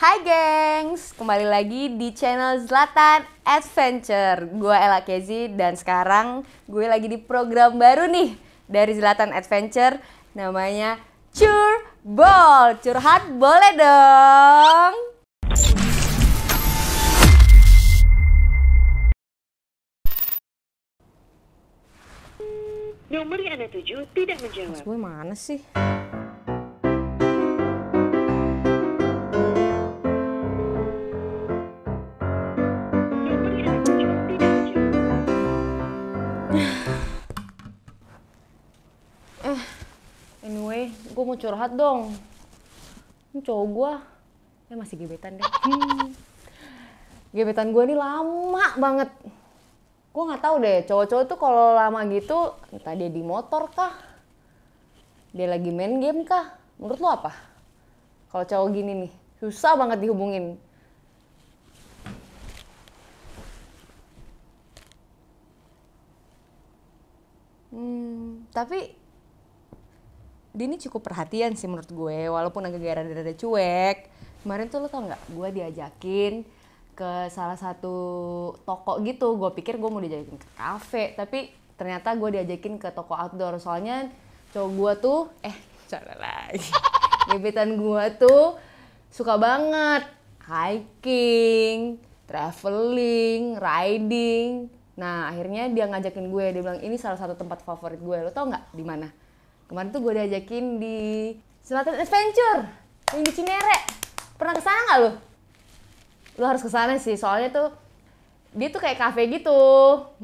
Hai gengs, kembali lagi di channel Zlatan Adventure. Gue Ella Kezi dan sekarang gue lagi di program baru nih dari Zlatan Adventure namanya Curball Curhat boleh dong. Nomor yang ada tujuh tidak menjawab. Mas gue mana sih? mau curhat dong ini cowok gue ya eh, masih gebetan deh hmm. gebetan gue ini lama banget gue nggak tahu deh cowok-cowok tuh kalau lama gitu entah dia di motor kah dia lagi main game kah menurut lo apa kalau cowok gini nih susah banget dihubungin hmm tapi dia ini cukup perhatian sih menurut gue walaupun agak gara-gara cuek kemarin tuh lo tau nggak gue diajakin ke salah satu toko gitu gue pikir gue mau diajakin ke kafe tapi ternyata gue diajakin ke toko outdoor soalnya cowok gue tuh eh salah lagi gebetan gue tuh suka banget hiking traveling riding nah akhirnya dia ngajakin gue dia bilang ini salah satu tempat favorit gue lo tau nggak di mana Kemarin tuh gue diajakin di Selatan Adventure yang di Cinere. Pernah kesana nggak lo? Lo harus kesana sih, soalnya tuh dia tuh kayak cafe gitu.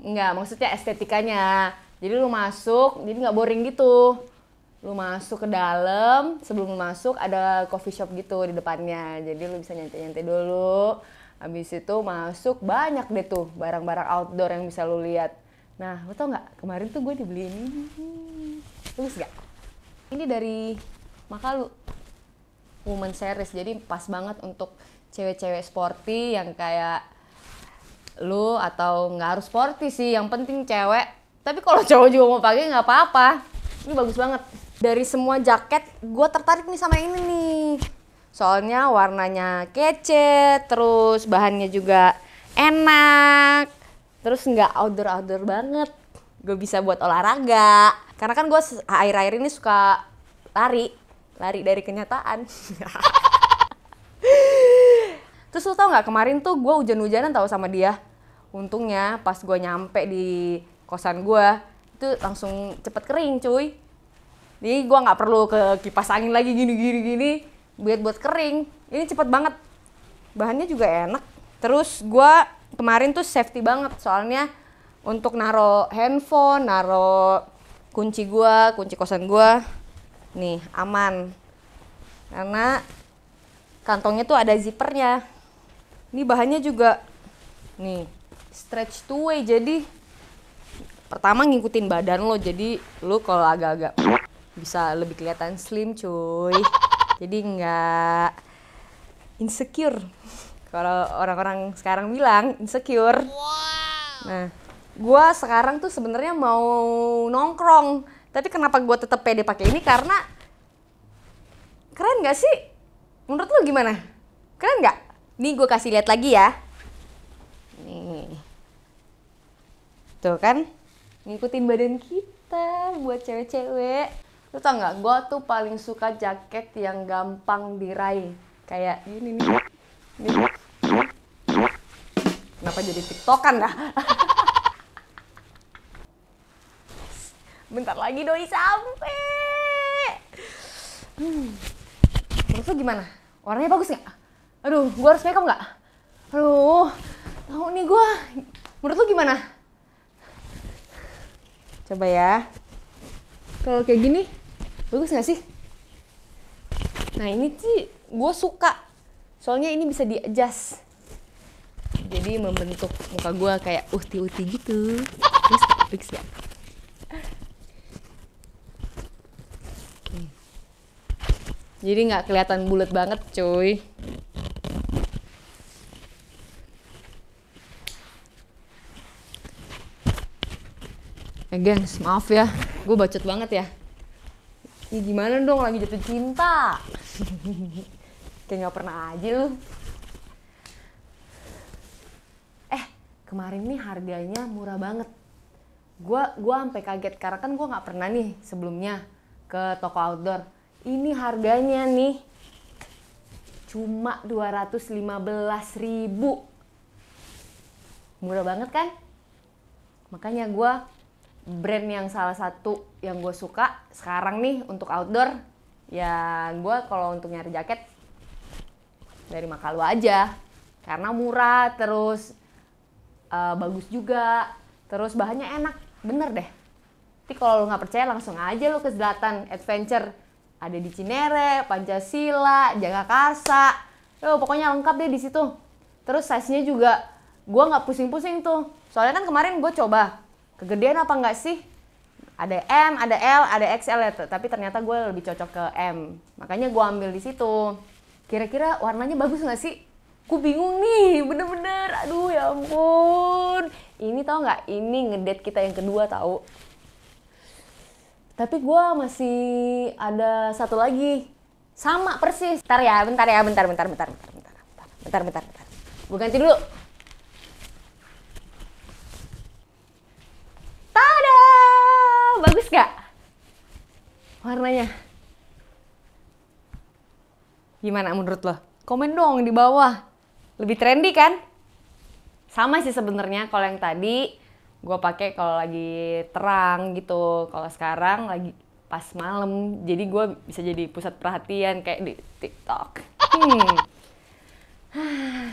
Nggak, maksudnya estetikanya. Jadi lu masuk, jadi nggak boring gitu. Lu masuk ke dalam, sebelum masuk ada coffee shop gitu di depannya. Jadi lu bisa nyantai-nyantai dulu. Habis itu masuk banyak deh tuh barang-barang outdoor yang bisa lu lihat. Nah, lo tau nggak kemarin tuh gue dibeliin ini Tulis gak? Ini dari Makalu Woman Series, jadi pas banget untuk cewek-cewek sporty yang kayak lu atau nggak harus sporty sih, yang penting cewek. Tapi kalau cowok juga mau pakai nggak apa-apa. Ini bagus banget. Dari semua jaket, gue tertarik nih sama ini nih. Soalnya warnanya kece, terus bahannya juga enak, terus nggak outdoor-outdoor banget gue bisa buat olahraga karena kan gue akhir-akhir ini suka lari lari dari kenyataan terus lo tau nggak kemarin tuh gue hujan-hujanan tau sama dia untungnya pas gue nyampe di kosan gue itu langsung cepet kering cuy ini gue nggak perlu ke kipas angin lagi gini gini gini buat buat kering ini cepet banget bahannya juga enak terus gue kemarin tuh safety banget soalnya untuk naro handphone, naro kunci gua, kunci kosan gua. Nih, aman. Karena kantongnya tuh ada zippernya. Ini bahannya juga nih stretch two way jadi pertama ngikutin badan lo jadi lo kalau agak-agak bisa lebih kelihatan slim cuy jadi nggak insecure kalau orang-orang sekarang bilang insecure nah gue sekarang tuh sebenarnya mau nongkrong tapi kenapa gue tetap pede pakai ini karena keren gak sih menurut lo gimana keren gak nih gue kasih lihat lagi ya nih tuh kan ngikutin badan kita buat cewek-cewek lo tau nggak gue tuh paling suka jaket yang gampang diraih kayak ini nih ini kenapa jadi tiktokan dah Bentar lagi doi sampai. Hmm. Menurut lo gimana? Warnanya bagus nggak? Aduh, gue harus makeup nggak? Aduh, tahu nih gue. Menurut lu gimana? Coba ya. Kalau kayak gini, bagus nggak sih? Nah ini sih gue suka. Soalnya ini bisa di adjust. Jadi membentuk muka gue kayak uhti-uhti gitu. Terus fix ya. Jadi nggak kelihatan bulat banget cuy. Eh gengs, maaf ya, gue bacot banget ya. Ini gimana dong lagi jatuh cinta? Kayak nggak pernah aja lu. Eh, kemarin nih harganya murah banget. Gue gua sampai kaget karena kan gue nggak pernah nih sebelumnya ke toko outdoor ini harganya nih cuma 215.000 murah banget kan makanya gue brand yang salah satu yang gue suka sekarang nih untuk outdoor ya gue kalau untuk nyari jaket dari Makalu aja karena murah terus uh, bagus juga terus bahannya enak bener deh tapi kalau lo nggak percaya langsung aja lo ke Selatan Adventure ada di Cinere, Pancasila, Jagakarsa. Oh, pokoknya lengkap deh di situ. Terus size-nya juga gue nggak pusing-pusing tuh. Soalnya kan kemarin gue coba kegedean apa enggak sih? Ada M, ada L, ada XL ya, tapi ternyata gue lebih cocok ke M. Makanya gue ambil di situ. Kira-kira warnanya bagus nggak sih? Ku bingung nih, bener-bener. Aduh ya ampun. Ini tau nggak? Ini ngedate kita yang kedua tau. Tapi gue masih ada satu lagi. Sama persis. Bentar ya, bentar ya, bentar, bentar, bentar, bentar, bentar, bentar, bentar, bentar. bentar. Gue ganti dulu. Tada! Bagus gak? Warnanya. Gimana menurut lo? Komen dong di bawah. Lebih trendy kan? Sama sih sebenarnya kalau yang tadi gue pakai kalau lagi terang gitu kalau sekarang lagi pas malam jadi gue bisa jadi pusat perhatian kayak di TikTok hmm.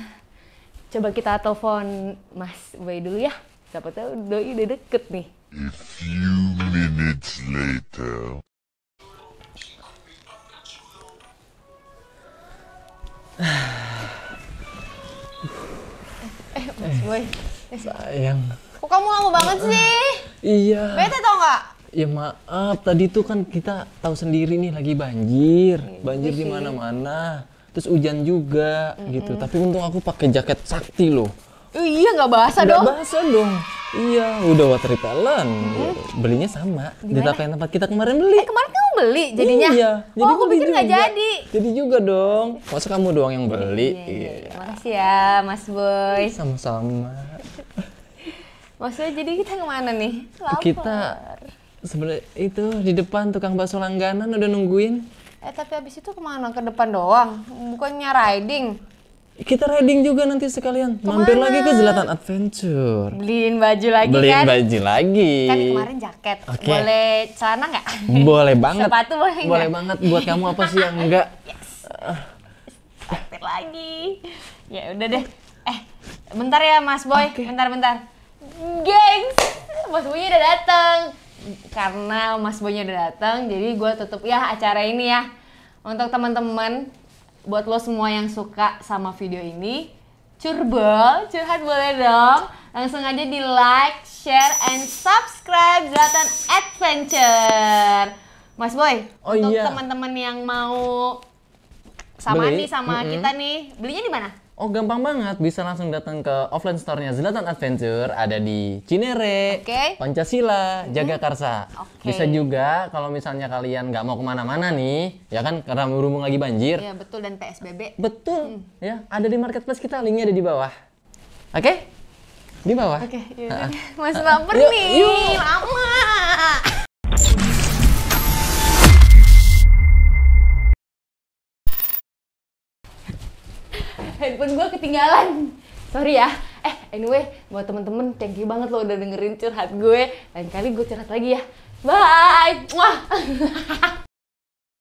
coba kita telepon Mas Wei dulu ya siapa tahu doi udah deket nih A few minutes later eh, eh Mas Boy eh. sayang kamu lama banget sih. Iya. Bete tau nggak? Ya maaf, tadi tuh kan kita tahu sendiri nih lagi banjir, iya banjir di mana-mana, terus hujan juga mm -mm. gitu. Tapi untung aku pakai jaket sakti loh. Iya nggak bahasa dong. Nggak dong. Iya, udah water repellent. Mm -hmm. Belinya sama. Di tempat tempat kita kemarin beli. Eh, kemarin kamu beli jadinya? Iya. Oh, jadi oh, aku pikir nggak jadi. Jadi juga dong. Masa kamu doang yang beli? Iya. iya. iya. iya. Makasih ya, Mas Boy. Sama-sama. Maksudnya jadi kita kemana nih? Lapor. Kita sebenarnya itu di depan tukang bakso langganan udah nungguin. Eh tapi abis itu kemana? Ke depan doang, bukannya riding? Kita riding juga nanti sekalian. Kemana? Mampir lagi ke Jelatan Adventure. Beliin baju lagi Beliin kan? baju lagi. Kan kemarin jaket. Okay. Boleh celana nggak? Boleh banget. Sepatu boleh nggak? Boleh banget. Buat kamu apa sih yang enggak? Yes. Mampir lagi. Ya udah deh. Eh, bentar ya Mas Boy. Okay. Bentar, bentar gengs Mas Boynya udah datang karena Mas Boynya udah datang jadi gue tutup ya acara ini ya untuk teman-teman buat lo semua yang suka sama video ini curbel curhat boleh dong langsung aja di like share and subscribe Zlatan Adventure Mas Boy oh, untuk iya. teman-teman yang mau sama Beli. nih sama mm -hmm. kita nih belinya di mana Oh gampang banget, bisa langsung datang ke offline store-nya Zlatan Adventure, ada di Cinere, okay. Pancasila, hmm. Jagakarsa. Okay. Bisa juga kalau misalnya kalian nggak mau kemana-mana nih, ya kan karena berhubung lagi banjir. Iya betul dan PSBB. Betul, hmm. ya ada di marketplace kita, linknya ada di bawah. Oke? Okay? Di bawah. Oke, okay, yuk. Mas lapar nih, lama. handphone gue ketinggalan sorry ya eh anyway buat temen-temen thank you banget lo udah dengerin curhat gue lain kali gue curhat lagi ya bye Mwah.